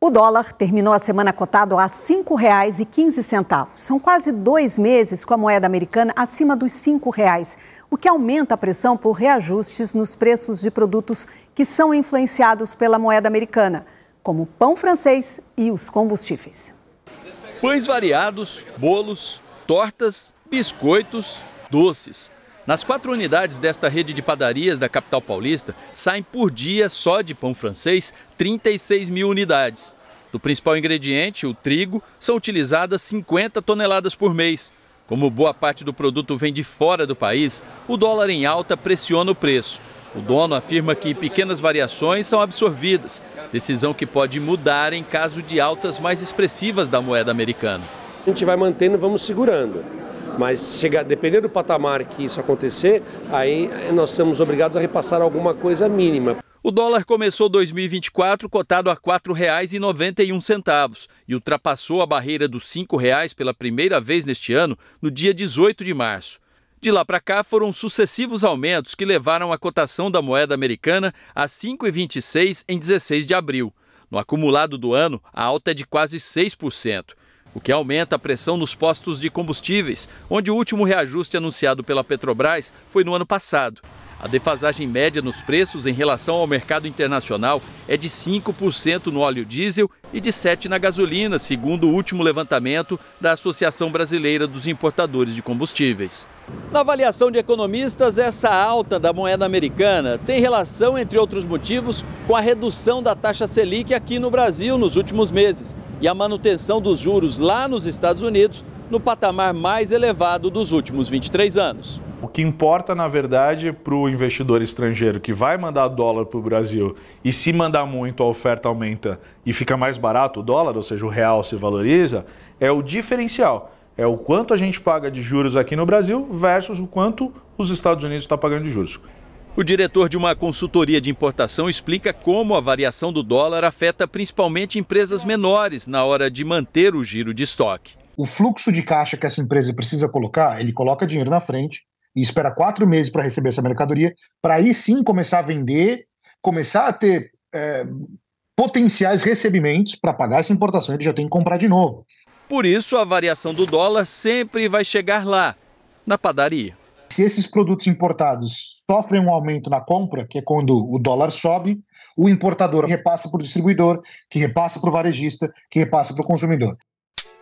O dólar terminou a semana cotado a R$ 5,15. São quase dois meses com a moeda americana acima dos R$ reais, o que aumenta a pressão por reajustes nos preços de produtos que são influenciados pela moeda americana, como o pão francês e os combustíveis. Pães variados, bolos, tortas, biscoitos, doces. Nas quatro unidades desta rede de padarias da capital paulista, saem por dia só de pão francês 36 mil unidades. Do principal ingrediente, o trigo, são utilizadas 50 toneladas por mês. Como boa parte do produto vem de fora do país, o dólar em alta pressiona o preço. O dono afirma que pequenas variações são absorvidas, decisão que pode mudar em caso de altas mais expressivas da moeda americana. A gente vai mantendo, vamos segurando. Mas chegar, dependendo do patamar que isso acontecer, aí nós somos obrigados a repassar alguma coisa mínima. O dólar começou 2024 cotado a R$ 4,91 e ultrapassou a barreira dos R$ 5,00 pela primeira vez neste ano, no dia 18 de março. De lá para cá foram sucessivos aumentos que levaram a cotação da moeda americana a 5,26 em 16 de abril. No acumulado do ano, a alta é de quase 6% o que aumenta a pressão nos postos de combustíveis, onde o último reajuste anunciado pela Petrobras foi no ano passado. A defasagem média nos preços em relação ao mercado internacional é de 5% no óleo diesel e de 7% na gasolina, segundo o último levantamento da Associação Brasileira dos Importadores de Combustíveis. Na avaliação de economistas, essa alta da moeda americana tem relação, entre outros motivos, com a redução da taxa Selic aqui no Brasil nos últimos meses e a manutenção dos juros lá nos Estados Unidos no patamar mais elevado dos últimos 23 anos. O que importa, na verdade, para o investidor estrangeiro que vai mandar dólar para o Brasil e se mandar muito, a oferta aumenta e fica mais barato o dólar, ou seja, o real se valoriza, é o diferencial. É o quanto a gente paga de juros aqui no Brasil versus o quanto os Estados Unidos estão tá pagando de juros. O diretor de uma consultoria de importação explica como a variação do dólar afeta principalmente empresas menores na hora de manter o giro de estoque o fluxo de caixa que essa empresa precisa colocar, ele coloca dinheiro na frente e espera quatro meses para receber essa mercadoria, para aí sim começar a vender, começar a ter é, potenciais recebimentos para pagar essa importação, ele já tem que comprar de novo. Por isso, a variação do dólar sempre vai chegar lá, na padaria. Se esses produtos importados sofrem um aumento na compra, que é quando o dólar sobe, o importador repassa para o distribuidor, que repassa para o varejista, que repassa para o consumidor